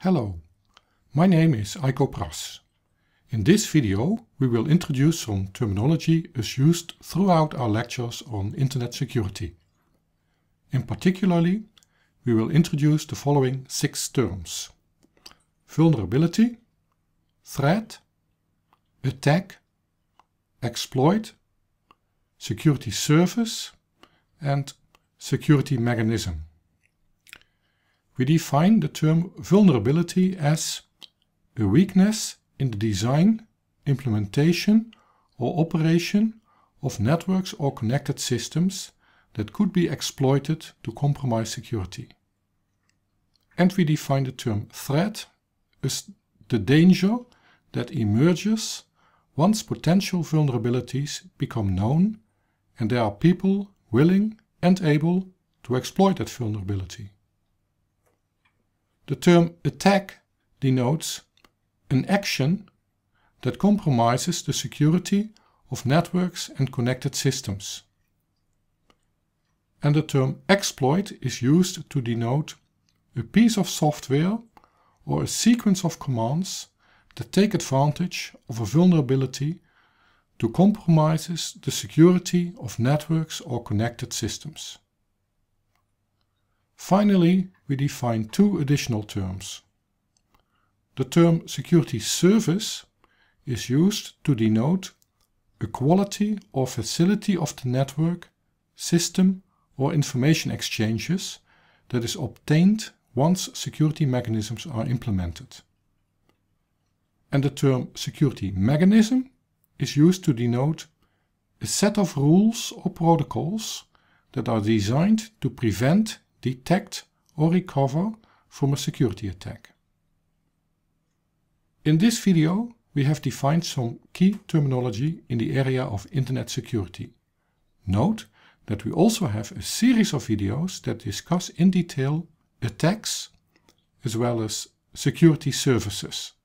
Hello, my name is Eiko Pras. In this video we will introduce some terminology as used throughout our lectures on internet security. In particularly, we will introduce the following six terms. Vulnerability, threat, attack, exploit, security service and security mechanism we define the term vulnerability as a weakness in the design, implementation or operation of networks or connected systems that could be exploited to compromise security. And we define the term threat as the danger that emerges once potential vulnerabilities become known and there are people willing and able to exploit that vulnerability. The term attack denotes an action that compromises the security of networks and connected systems. And the term exploit is used to denote a piece of software or a sequence of commands that take advantage of a vulnerability to compromises the security of networks or connected systems. Finally, we define two additional terms. The term security service is used to denote a quality or facility of the network, system or information exchanges that is obtained once security mechanisms are implemented. And the term security mechanism is used to denote a set of rules or protocols that are designed to prevent detect or recover from a security attack. In this video, we have defined some key terminology in the area of internet security. Note that we also have a series of videos that discuss in detail attacks as well as security services.